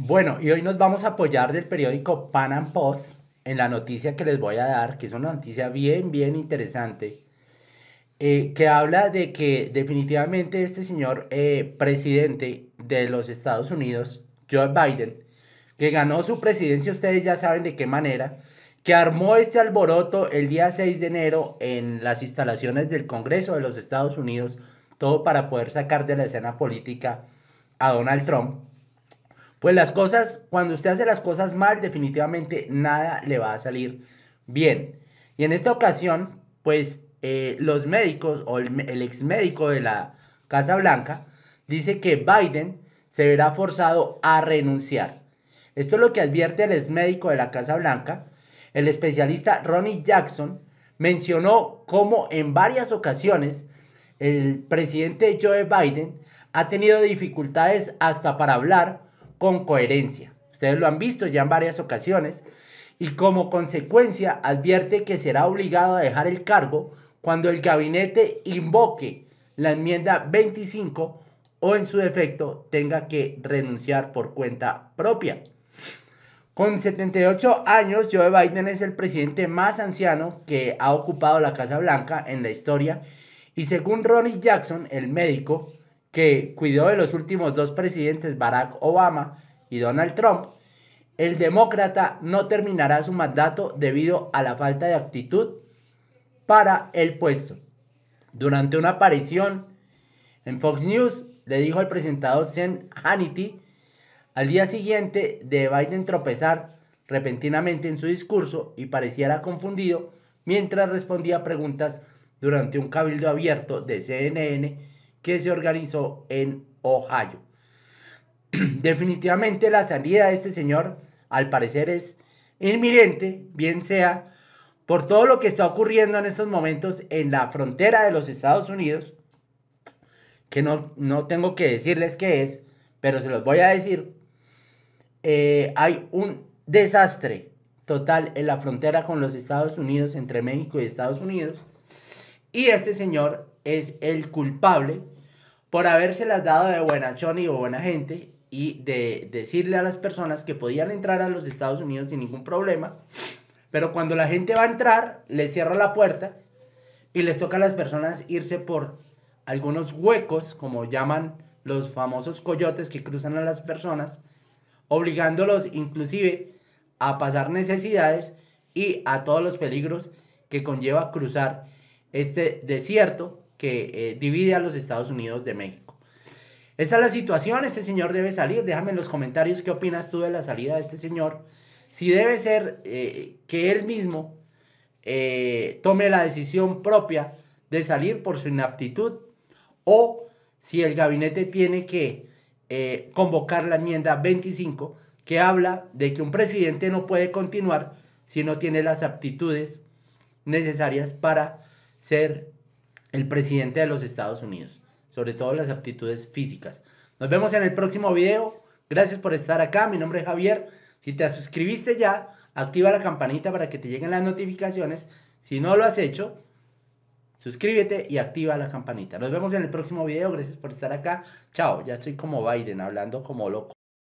Bueno, y hoy nos vamos a apoyar del periódico Pan Am Post en la noticia que les voy a dar, que es una noticia bien, bien interesante, eh, que habla de que definitivamente este señor eh, presidente de los Estados Unidos, Joe Biden, que ganó su presidencia, ustedes ya saben de qué manera, que armó este alboroto el día 6 de enero en las instalaciones del Congreso de los Estados Unidos, todo para poder sacar de la escena política a Donald Trump pues las cosas, cuando usted hace las cosas mal, definitivamente nada le va a salir bien. Y en esta ocasión, pues eh, los médicos o el, ex médico de la Casa Blanca dice que Biden se verá forzado a renunciar. Esto es lo que advierte el ex médico de la Casa Blanca. El especialista Ronnie Jackson mencionó cómo en varias ocasiones el presidente Joe Biden ha tenido dificultades hasta para hablar con coherencia. Ustedes lo han visto ya en varias ocasiones y como consecuencia advierte que será obligado a dejar el cargo cuando el gabinete invoque la enmienda 25 o en su defecto tenga que renunciar por cuenta propia. Con 78 años, Joe Biden es el presidente más anciano que ha ocupado la Casa Blanca en la historia y según Ronnie Jackson, el médico, que cuidó de los últimos dos presidentes, Barack Obama y Donald Trump, el demócrata no terminará su mandato debido a la falta de actitud para el puesto. Durante una aparición en Fox News, le dijo al presentador Sean Hannity al día siguiente de Biden tropezar repentinamente en su discurso y pareciera confundido mientras respondía preguntas durante un cabildo abierto de CNN que se organizó en Ohio. Definitivamente la salida de este señor, al parecer, es inminente, bien sea por todo lo que está ocurriendo en estos momentos en la frontera de los Estados Unidos, que no, no tengo que decirles qué es, pero se los voy a decir, eh, hay un desastre total en la frontera con los Estados Unidos, entre México y Estados Unidos, y este señor es el culpable por habérselas dado de buena y o buena gente y de decirle a las personas que podían entrar a los Estados Unidos sin ningún problema, pero cuando la gente va a entrar, les cierra la puerta y les toca a las personas irse por algunos huecos, como llaman los famosos coyotes que cruzan a las personas, obligándolos inclusive a pasar necesidades y a todos los peligros que conlleva cruzar este desierto que eh, divide a los Estados Unidos de México. Esta es la situación, este señor debe salir, déjame en los comentarios qué opinas tú de la salida de este señor, si debe ser eh, que él mismo eh, tome la decisión propia de salir por su inaptitud o si el gabinete tiene que convocar la enmienda 25 que habla de que un presidente no puede continuar si no tiene las aptitudes necesarias para ser el presidente de los Estados Unidos, sobre todo las aptitudes físicas. Nos vemos en el próximo video. Gracias por estar acá. Mi nombre es Javier. Si te suscribiste ya, activa la campanita para que te lleguen las notificaciones. Si no lo has hecho, suscríbete y activa la campanita. Nos vemos en el próximo video. Gracias por estar acá. Chao. Ya estoy como Biden, hablando como loco.